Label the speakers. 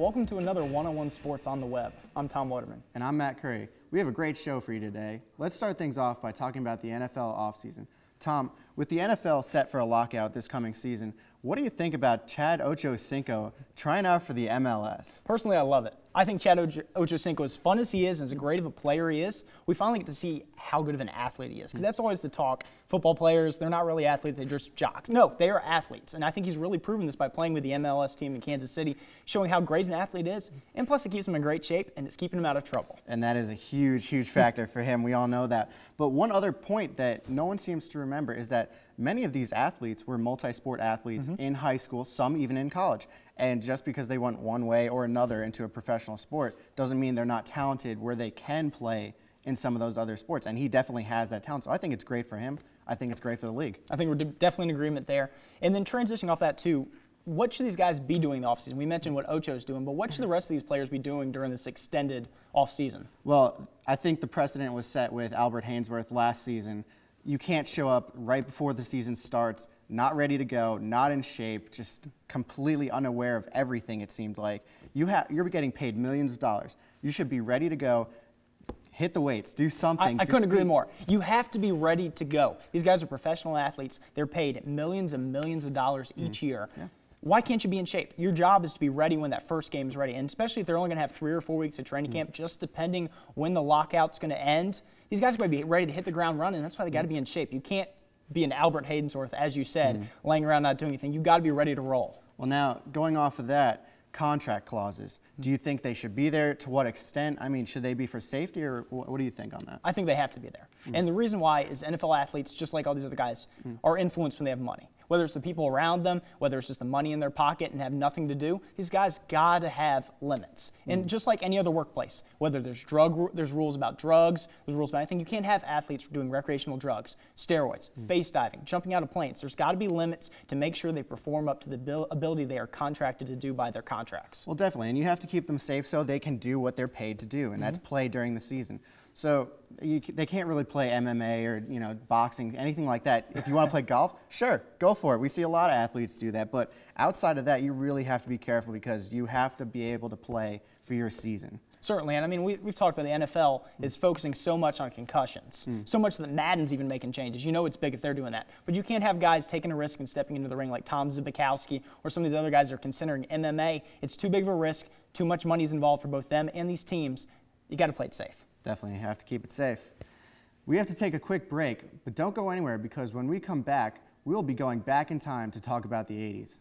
Speaker 1: Welcome to another One on One Sports on the Web. I'm Tom Waterman, And I'm Matt Curry. We have a great show for you today. Let's start things off by talking about the NFL offseason. Tom, with the NFL set for a lockout this coming season, what do you think about Chad Ochocinco trying out for the MLS? Personally, I love it. I think Chad Ochocinco, as fun as he is and as great of a player he is,
Speaker 2: we finally get to see how good of an athlete he is. Because that's always the talk. Football players, they're not really athletes, they're just jocks. No, they are athletes. And I think he's really proven this by playing with the MLS team in Kansas City, showing
Speaker 1: how great an athlete is. And plus, it keeps him in great shape and it's keeping him out of trouble. And that is a huge, huge factor for him. We all know that. But one other point that no one seems to remember is that many of these athletes were multi-sport athletes mm -hmm. in high school, some even in college. And just because they went one way or another into a professional sport doesn't mean they're not talented where they can play in some of those other sports. And he definitely has that talent. So I think it's great for him. I think it's great for the league. I think we're
Speaker 2: definitely in agreement there. And then transitioning off that too, what should these guys be doing in the offseason? We mentioned what Ocho is doing, but what should the rest of these players be doing during this extended offseason?
Speaker 1: Well, I think the precedent was set with Albert Hainsworth last season you can't show up right before the season starts, not ready to go, not in shape, just completely unaware of everything, it seemed like. You ha- you're getting paid millions of dollars. You should be ready to go. Hit the weights, do something. I, I couldn't agree more.
Speaker 2: You have to be ready to go. These guys are professional athletes. They're paid millions and millions of dollars mm. each mm. year. Yeah why can't you be in shape? Your job is to be ready when that first game is ready. And especially if they're only going to have three or four weeks of training mm. camp, just depending when the lockout's going to end, these guys are going to be ready to hit the ground running. That's why they got to be in shape. You can't be an Albert Haydensworth,
Speaker 1: as you said, mm laying around not doing anything. You got to be ready to roll. Well, now going off of that, contract clauses. Mm Do you think they should be there? To what extent? I mean, should they be for safety, or what do you think on that? I think they have to be there. Mm And the reason why is NFL athletes, just like all these other guys, mm. are influenced
Speaker 2: when they have money whether it's the people around them, whether it's just the money in their pocket and have nothing to do. These guys got to have limits. Mm. And just like any other workplace, whether there's drug, there's rules about drugs, there's rules about anything, you can't have athletes doing recreational drugs, steroids, mm. face diving, jumping out of planes. There's got to be limits to make sure they perform up to the ability they are contracted to do by their contracts.
Speaker 1: Well, definitely. And you have to keep them safe so they can do what they're paid to do, and mm -hmm. that's play during the season. So you, they can't really play MMA or you know boxing, anything like that. If you want to play golf, sure, go for it. We see a lot of athletes do that, but outside of that, you really have to be careful because you have to be able to play for your season.
Speaker 2: Certainly, and I mean, we, have talked about the NFL mm. is focusing so much on concussions, mm. so much that Madden's even making changes. You know it's big if they're doing that, but you can't have guys taking a risk and stepping into the ring like Tom Zbikowski or some of these other guys that are considering MMA. It's too big
Speaker 1: of a risk, too much money's involved for both them and these teams. You got to play it safe. Definitely have to keep it safe. We have to take a quick break, but don't go anywhere because when we come back, we'll be going back in time to talk about the 80s.